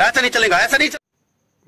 ऐसा नहीं चलेगा ऐसा नहीं चलेगा।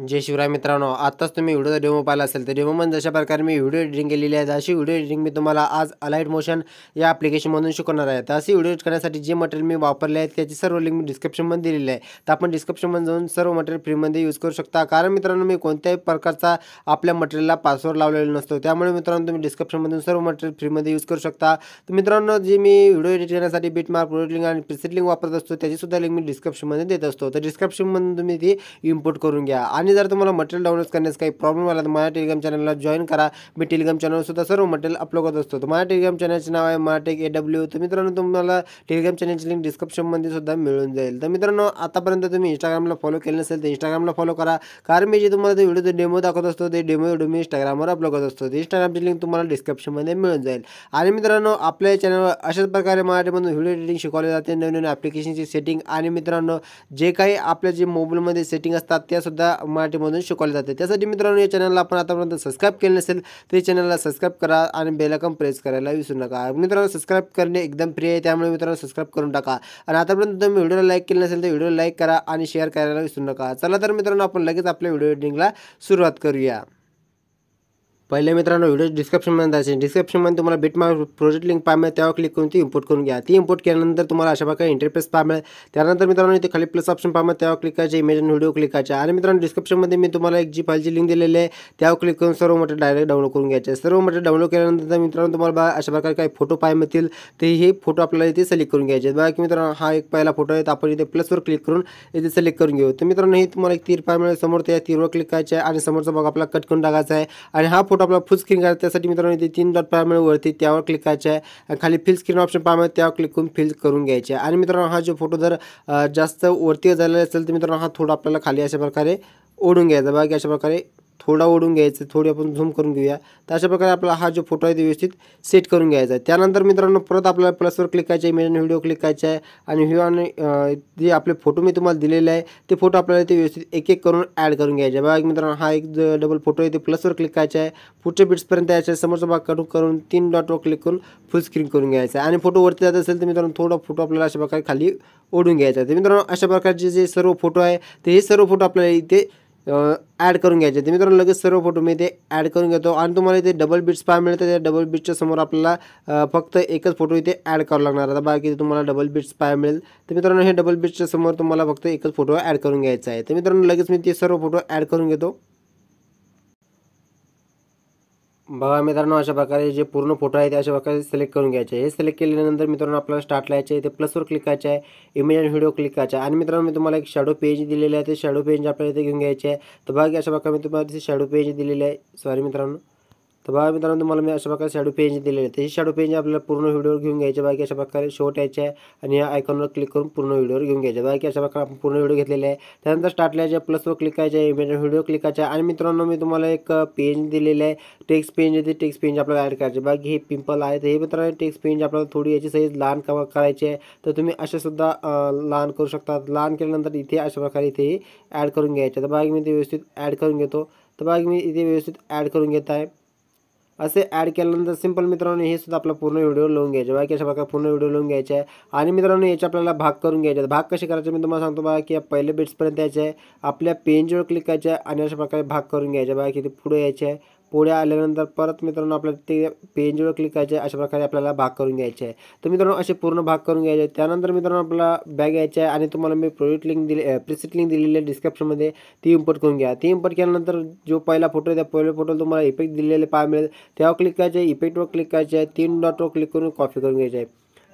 जय शिवराय मित्रांनो आत्ताच तुम्ही व्हिडिओचा डेमो पाहिला असेल तर डेमोमध्ये जशा प्रकारे मी व्हिडिओ एडिटिंग केलेली आहे अशी व्हिडिओ एडिटिंग मी तुम्हाला आज अलाईट मोशन या ॲप्लिकेशनमधून शिकवणार आहे तर अशी व्हिडिओ एडिट करण्यासाठी जे मटेरियल मी वापरले आहे त्याची सर्व लिंक मी डिस्क्रिप्शनमध्ये दिलेली आहे तर आपण डिस्क्रिप्शनमध्ये जाऊन सर्व मटेरियल फ्रीमध्ये यूज करू शकता कारण मित्रांनो मी कोणत्याही प्रकारचा आपल्या मटेरियलला पासवर्ड लावलेला नसतो त्यामुळे मित्रांनो तुम्ही डिस्क्रिप्शनमधून सर्व मटेरियल फ्रीमध्ये यूज करू शकता तर मित्रांनो जे मी व्हिडिओ एडिट करण्यासाठी बिटमार्क प्रोडक्ट लिंक आणि प्रिसिट लिंक वापरत असतो त्याचीसुद्धा लिंक मी डिस्क्रिप्शनमध्ये देत असतो तर डिस्क्रिप्शनमधून तुम्ही ती इम्पोर्ट करून घ्या आणि आणि म्हणजे जर तुम्हाला मटेरियल डाऊनलोड करण्यास काही प्रॉब्लेम आला तर माझ्या टेलिग्राम चॅनलला जॉईन करा मी टेलिग्राम चॅनलसुद्धा सर्व मटेरियल अपलोड करत असतो माझ्या टेलिग्राम चॅनलचे नाव आहे मराठी ए डब्ल्यू तर मित्रांनो तुम्हाला टेलिग्राम चॅनलची लिंक डिस्क्रिप्शनमध्ये सुद्धा मिळून जाईल तर मित्रांनो आतापर्यंत तुम्ही इंस्टाग्रामला फॉलो केले नसेल तर इंस्टाग्रामला फॉलो करा कारण मी जे तुम्हाला ते व्हिडिओ डेमो दाखवत असतो ते डेमो व्हिडिओ मी इंस्टाग्रामवर अपलोड करत असतो इंस्टाग्रामची लिंक तुम्हाला डिस्क्रिप्शनमध्ये मिळून जाईल आणि मित्रांनो आपल्या चॅनलवर अशाच प्रकारे मराठीमधून व्हिडिओ एडिटिंग शिकवले जाते नवीन नवीन ॲप्लिकेशनची सेटिंग आणि मित्रांनो जे काही आपल्या जे मोबाईलमध्ये सेटिंग असतात त्यासुद्धा मराठीमधून शिकवले जाते त्यासाठी मित्रांनो या चॅनलला आपण आतापर्यंत सबस्क्राईब केले नसेल तर चॅनलला सबस्क्राईब करा आणि बेलकम प्रेस करायला विसरू नका मित्रांनो सबस्क्राईब करणे एकदम फ्री आहे त्यामुळे मित्रांनो सबस्क्राईब करून टाका आणि आतापर्यंत तुम्ही व्हिडिओला लाईक केले नसेल तर व्हिडिओ लाईक करा आणि शेअर करायला विसरू नका चला तर मित्रांनो आपण लगेच आपल्या व्हिडिओ एडिटिंगला सुरुवात करूया पहिले मित्रांनो व्हिडिओ डिस्क्रिप्शनमध्ये असेल डिस्क्रिप्शनमध्ये तुम्हाला बिटमार्क प्रोजेक्ट लिंक मिळेल त्यावर क्लिक करून ती इम्पोर्ट करून घ्या ती इम्पोर्ट केल्यानंतर तुम्हाला अशा प्रकारे इंटरफेस मिळेल त्यानंतर मित्रांनो इथे खाली प्लस ऑप्शन मिळेल त्यावर क्लिक करायचे इमेज आणि व्हिडिओ क्लिक करायचे आणि मित्रांनो डिस्क्रिप्शनमध्ये मी तुम्हाला एक जी फाईलची लिंक दिलेली आहे त्यावर क्लिक करून सर्व मटेरियल डायरेक्ट डाउनलोड करून घ्यायचे सर्व मटेरियल डाउनलोड केल्यानंतर मित्रांनो तुम्हाला बा अशा प्रकारे काही फोटो पाय मिळतील ते हे फोटो आपल्याला इथे सिलेक्ट करून घ्यायचे बघा की मित्रांनो हा एक पहिला फोटो आहे तर आपण इथे प्लसवर क्लिक करून इथे सिलेक्ट करून घेऊ तर मित्रांनो हे तुम्हाला एक तीर पाय मिळेल समोर त्या तीरवर क्लिक करायचे आणि समोरचा भाग आपला कट करून टाकायचा आहे आणि हा फोटो फोटो आपला फुल स्क्रीन करायचा त्यासाठी मित्रांनो इथे तीन डॉट पाहिजे वरती त्यावर क्लिक करायचं आहे आणि खाली फिल स्क्रीन ऑप्शन पाहिजे त्यावर क्लिक करून फिल करून घ्यायचे आणि मित्रांनो हा जो फोटो जर जास्त वरती झालेला असेल तर मित्रांनो हा थोडा आपल्याला खाली अशा प्रकारे ओढून घ्यायचा बाकी अशा प्रकारे थोडा ओढून घ्यायचं थोडी आपण झूम करून घेऊया तर अशा प्रकारे आपला हा जो फोटो आहे ते व्यवस्थित सेट करून घ्यायचा आहे त्यानंतर मित्रांनो परत आपल्याला प्लसवर क्लिक करायचं आहे आणि व्हिडिओ क्लिक करायचा आहे आणि व्ह्यू आणि जे आपले फोटो मी तुम्हाला दिलेले आहे ते फोटो आपल्याला ते व्यवस्थित एक एक करून ॲड करून घ्यायचे बघा मित्रांनो हा एक डबल फोटो आहे ते प्लसवर क्लिक करायचा आहे पुढच्या बिट्सपर्यंत यायचं आहे समोरचा भाग करून करून तीन डॉटवर क्लिक करून फुल स्क्रीन करून घ्यायचा आहे आणि फोटो वरती जात असेल तर मित्रांनो थोडा फोटो आपल्याला अशा प्रकारे खाली ओढून घ्यायचा आहे तर मित्रांनो अशा प्रकारचे जे सर्व फोटो आहे ते हे सर्व फोटो आपल्याला इथे ॲड करून घ्यायचे ते मित्रांनो लगेच सर्व फोटो मी ते ॲड करून घेतो आणि तुम्हाला इथे डबल बीट्स पाहा मिळतात त्या डबल बीटच्या समोर आपल्याला फक्त एकच फोटो इथे ॲड करावं लागणार आता बाकी तुम्हाला डबल बीट्स पाहा मिळेल तर मित्रांनो हे डबल बीट्सच्या समोर तुम्हाला फक्त एकच फोटो ॲड करून घ्यायचा आहे तर मित्रांनो लगेच मी ते सर्व फोटो ॲड करून घेतो बघा मित्रांनो अशा प्रकारे जे पूर्ण फोटो आहे ते अशा प्रकारे सिलेक्ट करून घ्यायचे हे सिलेक्ट केल्यानंतर मित्रांनो आपल्याला स्टार्ट यायचे इथे ते प्लसवर क्लिक करायचं आहे इमेज आणि व्हिडिओ क्लिक करायचा आणि मित्रांनो मी तुम्हाला एक शॅडो पेज दिलेले आहे ते शॅडो पेज आपल्याला इथे घेऊन घ्यायचे आहे तर बघा अशा प्रकारे मी तुम्हाला शॅडो पेज दिलेले आहे सॉरी मित्रांनो तर बघा मित्रांनो तुम्हाला मी अशा प्रकारे शॅडो पेज दिलेले आहे ते शॅडो पेज आपल्याला पूर्ण व्हिडिओवर घेऊन घ्यायचे बाकी अशा प्रकारे शॉर्ट यायचे आणि या आयकॉनवर क्लिक करून पूर्ण व्हिडिओवर घेऊन घ्यायचे बाकी अशा प्रकारे आपण पूर्ण व्हिडिओ घेतलेले आहे त्यानंतर स्टार्टला जे प्लसवर क्लिक करायचे इमेज व्हिडिओ क्लिक आणि मित्रांनो मी तुम्हाला एक पेज दिलेलं आहे टेक्स्ट पेज ते टेक्स्ट पेज आपल्याला ॲड करायचे बाकी हे पिंपल आहे तर हे मित्रांनो टेक्स्ट पेज आपल्याला थोडी याची साईज लहान करायचे करायची आहे तर तुम्ही सुद्धा लहान करू शकता लहान केल्यानंतर इथे अशा प्रकारे इथे ॲड करून घ्यायचे तर बाकी मी ते व्यवस्थित ॲड करून घेतो तर बाकी मी इथे व्यवस्थित ॲड करून घेत आहे असे ॲड केल्यानंतर सिंपल मित्रांनो हे सुद्धा आपला पूर्ण व्हिडिओ लावून घ्यायचे बाकी अशा प्रकारे पूर्ण व्हिडिओ लिहून घ्यायचे आहे आणि मित्रांनो याचे आपल्याला भाग करून घ्यायचे भाग कसे करायचे मी तुम्हाला सांगतो बघा की या पहिल्या बेट्सपर्यंत यायचे आहे आपल्या पेजवर क्लिक करायचे आणि अशा प्रकारे भाग करून घ्यायचा बघा किती पुढे यायचे आहे पुढे आल्यानंतर परत मित्रांनो आपल्याला ते पेजवर क्लिक करायचे आहे अशा प्रकारे आपल्याला भाग करून घ्यायचे आहे तर मित्रांनो असे पूर्ण भाग करून घ्यायचे आहे त्यानंतर मित्रांनो आपला बॅग घ्यायचे आहे आणि तुम्हाला मी प्रोडक्ट लिंक दिली प्रिसिट लिंक दिलेली आहे डिस्क्रिप्शनमध्ये ती इम्पोर्ट करून घ्या ती इम्पोर्ट केल्यानंतर जो पहिला फोटो आहे त्या पहिल्या फोटो तुम्हाला इफेक्ट दिलेले पाहायला मिळेल त्यावर क्लिक करायचे आहे इफेक्टवर क्लिक करायचे आहे तीन डॉटवर क्लिक करून कॉपी करून घ्यायचे आहे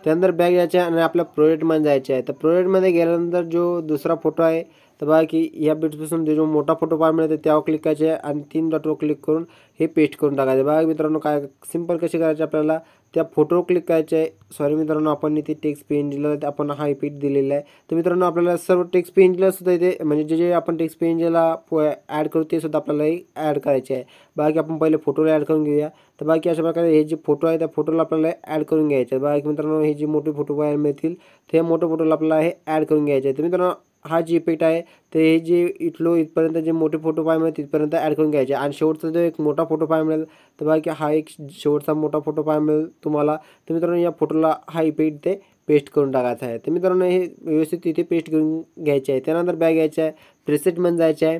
त्यानंतर बॅग यायचे आहे आणि आपल्या प्रोडक्टमध्ये जायचे आहे तर प्रोडक्टमध्ये गेल्यानंतर जो दुसरा फोटो आहे तर बघा की या बिट्सपासून जो मोठा फोटो पाहायला मिळतो त्यावर क्लिक करायचे आणि तीन डॉटवर क्लिक करून हे पेस्ट करून टाकायचे बघा मित्रांनो काय सिम्पल कसे करायचे आपल्याला त्या फोटोवर क्लिक करायचे आहे सॉरी मित्रांनो आपण इथे टेक्स्ट पेन आपण हा इफेक्ट दिलेला आहे तर मित्रांनो आपल्याला सर्व टेक्स्ट पेंजला सुद्धा इथे म्हणजे जे जे आपण टेक्स्ट पेंजला पो ॲड करू ते सुद्धा आपल्याला ॲड करायचे आहे बाकी आपण पहिले फोटोला ॲड करून घेऊया तर बाकी अशा प्रकारे हे जे फोटो आहे त्या फोटोला आपल्याला ॲड करून घ्यायचे आहे बाकी मित्रांनो हे जे मोठे फोटो पाहायला मिळतील ते मोठ्या फोटोला आपल्याला हे ॲड करून घ्यायचे आहे तर मित्रांनो हा जी इफेक्ट आहे ते जे इथलो इथपर्यंत जे मोठे फोटो पाय मिळेल तिथपर्यंत ॲड करून घ्यायचे आणि शेवटचा जो एक मोठा फोटो पाय मिळेल तर बघा की हा एक शेवटचा मोठा फोटो पाय मिळेल तुम्हाला तर मित्रांनो या फोटोला हा इफेक्ट ते पेस्ट करून टाकायचा आहे तर मित्रांनो हे व्यवस्थित तिथे पेस्ट करून घ्यायचे आहे त्यानंतर बॅग घ्यायचं आहे प्रेसेटमध्ये जायचं आहे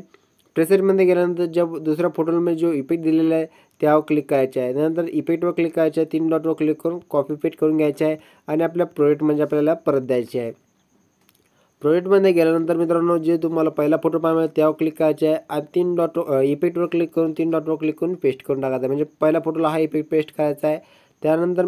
प्रेसेटमध्ये गेल्यानंतर ज्या दुसऱ्या फोटोमध्ये म्हणजे जो इफेक्ट दिलेला आहे त्यावर क्लिक करायचे आहे त्यानंतर इफेक्टवर क्लिक करायचं आहे तीन डॉटवर क्लिक करून कॉपी पेट करून घ्यायचं आहे आणि आपल्या प्रोडक्ट म्हणजे आपल्याला परत द्यायची आहे प्रोजेक्टमध्ये गेल्यानंतर मित्रांनो जे तुम्हाला पहिला फोटो पाहिजे त्यावर क्लिक करायचे आहे आणि तीन डॉट इफेक्टवर क्लिक करून तीन डॉटवर क्लिक करून पेस्ट करून टाकायचं आहे म्हणजे पहिला फोटोला हा इफेक्ट पेस्ट करायचा आहे त्यानंतर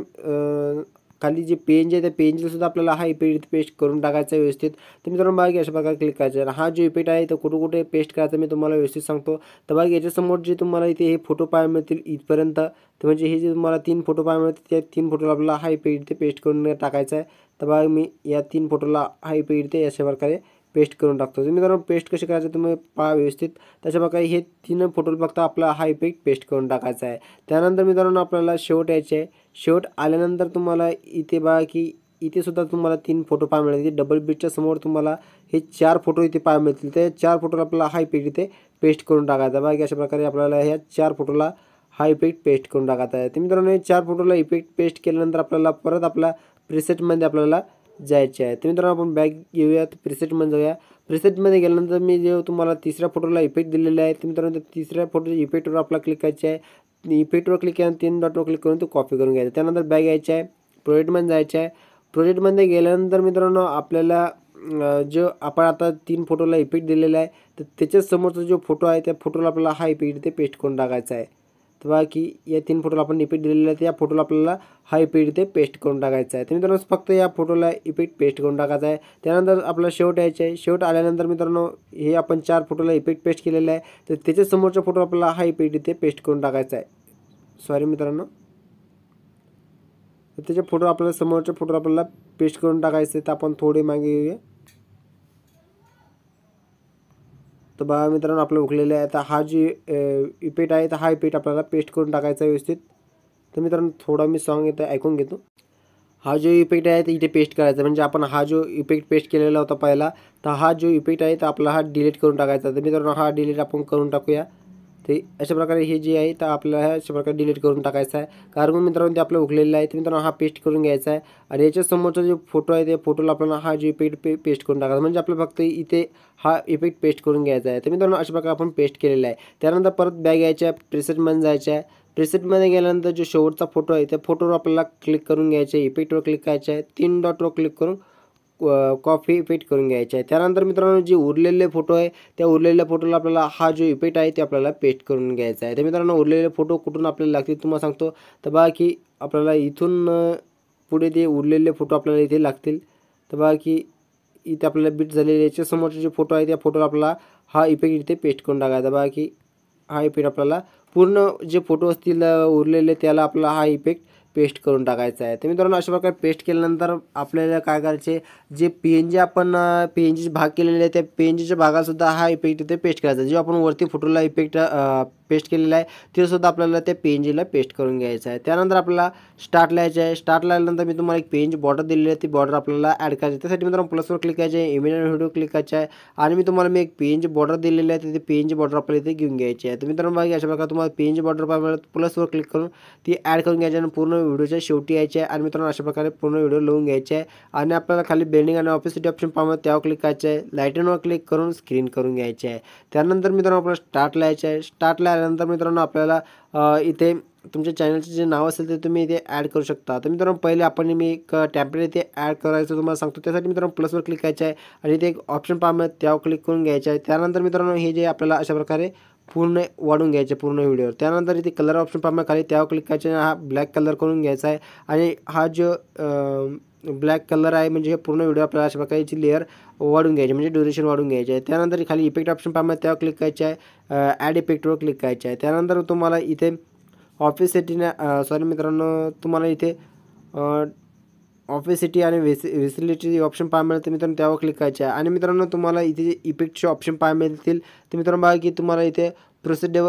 खाली जे पेज आहे त्या सुद्धा आपल्याला हा इफेक्ट पेस्ट करून टाकायचा व्यवस्थित तर मित्रांनो बघा अशा प्रकारे क्लिक करायचं हा जो इपीट आहे तो कुठे कुठे पेस्ट करायचा मी तुम्हाला व्यवस्थित सांगतो तर बघा याच्यासमोर जे तुम्हाला इथे हे फोटो पाहायला मिळतील इथपर्यंत तर म्हणजे हे जे तुम्हाला तीन फोटो पाहायला मिळतील त्या तीन फोटोला आपल्याला हा इपीट इथे पेस्ट करून टाकायचा आहे तर बघा मी या तीन फोटोला हा इपीट इथे अशा प्रकारे पेस्ट करून टाकतो तर मित्रांनो पेस्ट कसे करायचं तुम्ही पहा व्यवस्थित त्याच्या प्रकारे हे तीन फोटो फक्त आपला हा इफेक्ट पेस्ट करून टाकायचा आहे त्यानंतर मित्रांनो आपल्याला शेवट यायचे आहे शेवट आल्यानंतर तुम्हाला इथे बघा की इथे तुम्हाला तीन फोटो पाहायला मिळतील इथे डबल बीटच्या समोर तुम्हाला हे चार फोटो इथे पाहायला मिळतील त्या चार फोटोला आपल्याला हाय इफेक्ट इथे पेस्ट करून टाकायचा बाकी अशा प्रकारे आपल्याला ह्या चार फोटोला हाय इफेक्ट पेस्ट करून टाकायचा आहे तर मित्रांनो हे चार फोटोला इफेक्ट पेस्ट केल्यानंतर आपल्याला परत आपल्या प्रिसेटमध्ये आपल्याला जायचे आहे तर मित्रांनो आपण बॅग घेऊयात प्रिसेटमध्ये जाऊया प्रिसेटमध्ये गेल्यानंतर मी जे तुम्हाला तिसऱ्या फोटोला इफेक्ट दिलेला आहे तर मित्रांनो तिसऱ्या फोटोच्या इफेक्टवर आपला क्लिक करायचे आहे इफेक्टवर क्लिक केल्यानंतर तीन डॉटवर क्लिक करून तो कॉपी करून घ्यायचा त्यानंतर बॅग यायचा आहे प्रोजेक्टमध्ये जायचं आहे प्रोजेक्टमध्ये गेल्यानंतर मित्रांनो आपल्याला जो आपण आता तीन फोटोला इफेक्ट दिलेला आहे तर त्याच्याच समोरचा जो फोटो आहे त्या फोटोला आपल्याला हा इफेक्ट इथे पेस्ट करून टाकायचा आहे तेव्हा की या तीन फोटोला आपण इफेक्ट दिलेला आहे त्या फोटोला आपल्याला हा इफेक्ट इथे पेस्ट करून टाकायचा आहे तर मित्रांनो फक्त या फोटोला इफेक्ट पेस्ट करून टाकायचा आहे त्यानंतर आपला शेवट यायचा आहे शेवट आल्यानंतर मित्रांनो हे आपण चार फोटोला इफेक्ट पेस्ट केलेला आहे तर त्याच्या समोरच्या फोटो आपल्याला हा इफेक्ट इथे पेस्ट करून टाकायचा आहे सॉरी मित्रांनो तर त्याच्या फोटो आपल्याला समोरच्या फोटो आपल्याला पेस्ट करून आहे तर आपण थोडे मागे घेऊया तर बघा मित्रांनो आपलं उकलेलं आहे तर हा जी इपेट आहे तर हा इपेट आपल्याला पेस्ट करून टाकायचा व्यवस्थित तर मित्रांनो थोडा मी सॉंग इथं ऐकून घेतो हा जो इफेक्ट आहे तर इथे पेस्ट करायचा म्हणजे आपण हा जो इफेक्ट पेस्ट केलेला होता पहिला तर हा जो इफेक्ट आहे तर आपला हा डिलीट करून टाकायचा तर मित्रांनो हा डिलीट आपण करून टाकूया ते अशा प्रकारे हे जे आहे तर आपल्याला अशा प्रकारे डिलीट करून टाकायचं आहे कारण मित्रांनो ते आपलं उघलेलं आहे तर मित्रांनो हा पेस्ट करून घ्यायचा आहे आणि याच्यासमोरचा जो फोटो आहे त्या फोटोला आपल्याला हा जे इफेक्ट पे पेस्ट करून टाकायचा म्हणजे आपलं फक्त इथे हा इफेक्ट पेस्ट करून घ्यायचा आहे तर मित्रांनो अशा प्रकारे आपण पेस्ट केलेला आहे त्यानंतर परत बॅग यायच्या प्रेसेटमध्ये जायचं आहे प्रेसेटमध्ये गेल्यानंतर जो शेवटचा फोटो आहे त्या फोटोवर आपल्याला क्लिक करून घ्यायचा आहे इफेक्टवर क्लिक करायचं आहे तीन डॉटवर क्लिक करून कॉफी इफेक्ट करून घ्यायचा आहे त्यानंतर मित्रांनो जे उरलेले फोटो आहे त्या उरलेल्या फोटोला आपल्याला हा जो इफेक्ट आहे ते आपल्याला पेस्ट करून घ्यायचा आहे तर मित्रांनो उरलेले फोटो कुठून आपल्याला लागतील तुम्हाला सांगतो तर बघा की आपल्याला इथून पुढे ते उरलेले फोटो आपल्याला इथे लागतील तर बघा की इथे आपल्याला बीट झालेले याच्यासमोरचे जे फोटो आहे त्या फोटोला आपल्याला हा इफेक्ट इथे पेस्ट करून टाकायचा बघा की हा इफेक्ट आपल्याला पूर्ण जे फोटो असतील उरलेले त्याला आपला हा इफेक्ट पेस्ट करून टाकायचं आहे तर मित्रांनो अशा प्रकारे पेस्ट केल्यानंतर आपल्याला काय करायचे जे पी एन जी आपण पी एन जीचे भाग केलेले आहे त्या पी एन जीच्या भागासुद्धा हा इफेक्ट इथे पेस्ट करायचा जेव्हा आपण वरती फोटोला इफेक्ट पेस्ट केलेला आहे तेसुद्धा आपल्याला त्या पी पेस्ट करून घ्यायचं आहे त्यानंतर आपल्याला स्टार्ट लावायचं आहे स्टार्ट लावल्यानंतर मी तुम्हाला एक पेंज बॉर्डर दिलेली आहे ती बॉर्डर आपल्याला ॲड करायची त्यासाठी मित्रांनो प्लसवर क्लिक करायचं आहे इमेज व्हिडिओ क्लिक करायचा आहे आणि मी तुम्हाला मी एक पेंज बॉर्डर दिलेली आहे तिथे पेंज बॉर्डर आपल्याला इथे घेऊन घ्यायची आहे तर मित्रांनो बघा अशा प्रकारे तुम्हाला पेंज बॉर्डर पाहिजे प्लसवर क्लिक करून ती ॲड करून घ्यायची आणि पूर्ण व्हिडिओच्या शेवटी यायची आहे आणि मित्रांनो अशा प्रकारे पूर्ण व्हिडिओ लावून घ्यायचे आहे आणि आपल्याला खाली बिल्डिंग आणि ऑफिसिटी ऑप्शन पाहिजे त्यावर क्लिक करायचं आहे लाईटनवर क्लिक करून स्क्रीन करून घ्यायचे आहे त्यानंतर मित्रांनो आपल्याला स्टार्ट लिहायचं आहे स्टार्ट आल्यानंतर मित्रांनो आपल्याला इथे तुमच्या चॅनलचे जे नाव असेल ते तुम्ही इथे ॲड करू शकता तर मित्रांनो पहिले आपण मी एक टॅम्पलेट इथे ॲड करायचं तुम्हाला सांगतो त्यासाठी मित्रांनो प्लसवर क्लिक करायचं आहे आणि इथे एक ऑप्शन पाहणार त्यावर क्लिक करून घ्यायचं आहे त्यानंतर मित्रांनो हे जे आपल्याला अशा प्रकारे पूर्ण वाढून घ्यायचे पूर्ण व्हिडिओवर त्यानंतर इथे कलर ऑप्शन पाहण्या खाली त्यावर क्लिक करायचे हा ब्लॅक कलर करून घ्यायचा आहे आणि हा जो ब्लॅक कलर आहे म्हणजे हे पूर्ण व्हिडिओ आपल्याला अशा प्रकारची लेअर वाढून घ्यायची म्हणजे ड्युरेशन वाढून घ्यायची आहे त्यानंतर खाली इफेक्ट ऑप्शन पाहण्या त्यावर क्लिक करायचे आहे ॲड इफेक्टवर क्लिक करायचे आहे त्यानंतर तुम्हाला इथे ऑफिस सॉरी मित्रांनो तुम्हाला इथे ऑफिसिटी आणि वेसि वेसिलिटी ऑप्शन पाहायला मिळते मित्रांनो त्यावर क्लिक करायचे आहे आणि मित्रांनो तुम्हाला इथे इफेक्टचे ऑप्शन पाहायला मिळतील तर मित्रांनो बघा की तुम्हाला इथे प्रोसेस डेव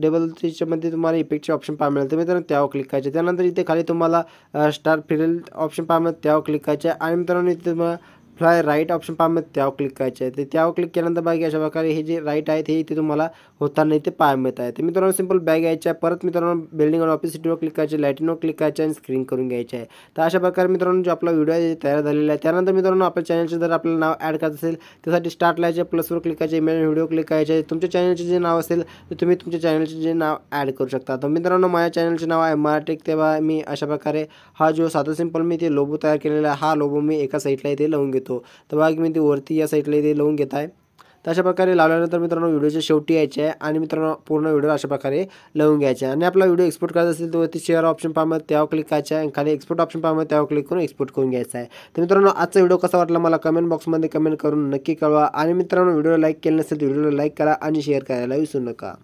डेबलच्यामध्ये तुम्हाला इफेक्टचे ऑप्शन पाहायला मिळते मित्रांनो त्यावर क्लिक करायचे त्यानंतर इथे खाली तुम्हाला स्टार फिरेल ऑप्शन पाहायला मिळेल त्यावर क्लिक करायचे आणि मित्रांनो इथे तुम्हाला फ्लाय राईट ऑप्शन पाहामध्ये त्यावर क्लिक करायचे आहे ते त्यावर क्लिक केल्यानंतर बाकी अशा प्रकारे हे जे राईट आहे ते इथे तुम्हाला होताना इथे पाहायला मिळत आहे ते मित्रांनो सिंपल बॅग आहे परत मित्रांनो बिल्डिंग आणि ऑफिस सिटीवर क्लिक करायचे लाईटिंगवर क्लिक करायचे आणि स्क्रीन करून घ्यायचे आहे तर अशा प्रकारे मित्रांनो जो आपला व्हिडिओ आहे तयार झालेला आहे त्यानंतर मित्रांनो आपल्या चॅनलचे जर आपलं नाव ॲड करत असेल त्यासाठी स्टार्ट लायचे प्लसवर क्लिक करायचे इमेज व्हिडिओ क्लिक करायचे तुमच्या चॅनलचे जे नाव असेल तर तुम्ही तुमच्या चॅनलचे जे नाव ॲड करू शकता तर मित्रांनो माझ्या चॅनलचे नाव आहे मराठी तेव्हा मी अशा प्रकारे हा जो साधा सिंपल मी ते लोबो तयार केलेला आहे हा लोबो मी एका साईडला इथे लावून घेतो घेतो तर बघा मी ती वरती या साईडला इथे लावून घेत आहे तर अशा प्रकारे लावल्यानंतर मित्रांनो व्हिडिओच्या शेवटी यायचे आहे आणि मित्रांनो पूर्ण व्हिडिओ अशा प्रकारे लावून घ्यायचे आहे आणि आपला व्हिडिओ एक्सपोर्ट करायचा असेल तर वरती शेअर ऑप्शन पाहत त्यावर क्लिक करायचं आहे आणि खाली एक्सपोर्ट ऑप्शन पाहत त्यावर क्लिक करून एक्सपोर्ट करून घ्यायचा आहे तर मित्रांनो आजचा व्हिडिओ कसा वाटला मला कमेंट बॉक्समध्ये कमेंट करून नक्की कळवा आणि मित्रांनो व्हिडिओ लाईक केलं नसेल तर व्हिडिओला लाईक करा आणि शेअर करायला विसरू नका